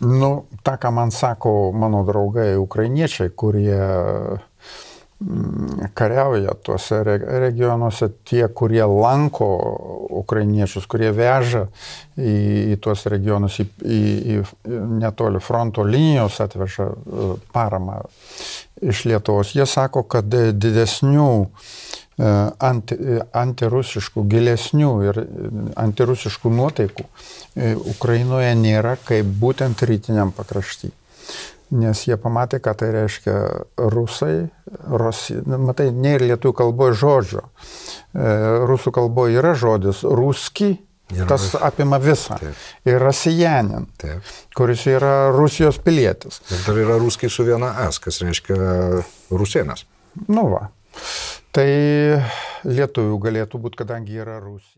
Nu, tą, ką man sako mano draugai ukrainiečiai, kurie mm, kariauja tuose regionuose, tie, kurie lanko ukrainiečius, kurie veža į, į tuos regionus, į, į, į netoli fronto linijos atveža e, paramą iš Lietuvos. Jie sako, kad didesnių uh, E, ant, e, antirusiškų, gilesnių ir e, antirusiškų nuotaikų Ukrainoje nėra kaip būtent rytiniam pakrašty. Nes jie pamatė, ką tai reiškia rusai, rosi, nu, matai, ne ir lietuvių kalboje žodžio. Rusų kalboje yra žodis ruski, Ir tas apima visą. Taip. Ir Rasijanin, Taip. kuris yra Rusijos pilietis. Ir dar yra ruskiai su viena S, kas reiškia rusienas. Nu va tai lietuvių galėtų būti kadangi yra rusija